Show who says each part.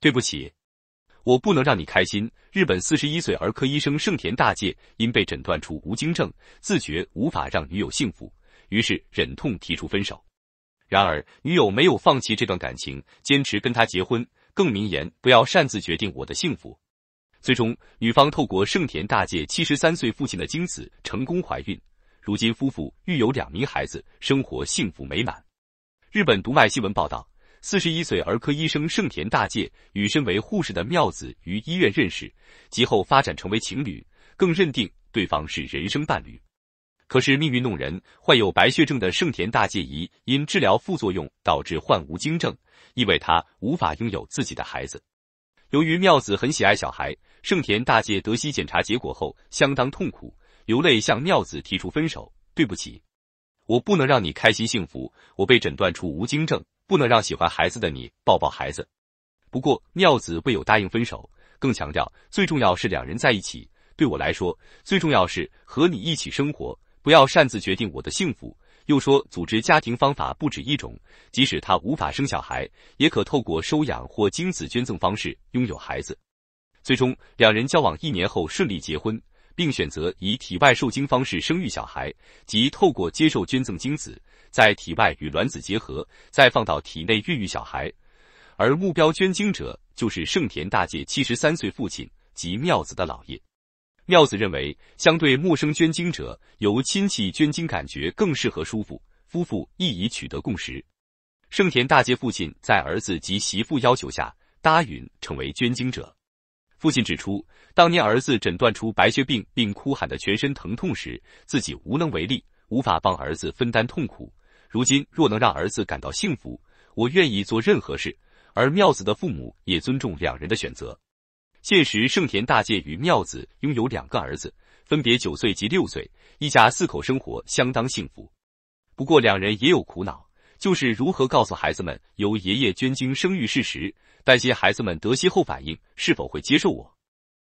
Speaker 1: 对不起，我不能让你开心。日本四十一岁儿科医生盛田大介因被诊断出无精症，自觉无法让女友幸福，于是忍痛提出分手。然而，女友没有放弃这段感情，坚持跟他结婚，更明言不要擅自决定我的幸福。最终，女方透过盛田大介七十三岁父亲的精子成功怀孕，如今夫妇育有两名孩子，生活幸福美满。日本读卖新闻报道。四十一岁儿科医生盛田大介与身为护士的妙子于医院认识，其后发展成为情侣，更认定对方是人生伴侣。可是命运弄人，患有白血症的盛田大介疑因治疗副作用导致患无精症，意味他无法拥有自己的孩子。由于妙子很喜爱小孩，盛田大介得悉检查结果后相当痛苦，流泪向妙子提出分手：“对不起，我不能让你开心幸福。我被诊断出无精症。”不能让喜欢孩子的你抱抱孩子。不过，妙子未有答应分手，更强调最重要是两人在一起。对我来说，最重要是和你一起生活，不要擅自决定我的幸福。又说，组织家庭方法不止一种，即使他无法生小孩，也可透过收养或精子捐赠方式拥有孩子。最终，两人交往一年后顺利结婚。并选择以体外受精方式生育小孩，即透过接受捐赠精子，在体外与卵子结合，再放到体内孕育小孩。而目标捐精者就是圣田大介七十三岁父亲及妙子的姥爷。妙子认为，相对陌生捐精者，由亲戚捐精感觉更适合舒服。夫妇亦已取得共识。圣田大介父亲在儿子及媳妇要求下，答允成为捐精者。父亲指出，当年儿子诊断出白血病并哭喊的全身疼痛时，自己无能为力，无法帮儿子分担痛苦。如今若能让儿子感到幸福，我愿意做任何事。而妙子的父母也尊重两人的选择。现实，盛田大介与妙子拥有两个儿子，分别九岁及六岁，一家四口生活相当幸福。不过两人也有苦恼。就是如何告诉孩子们由爷爷捐精生育事实，担心孩子们得悉后反应是否会接受我。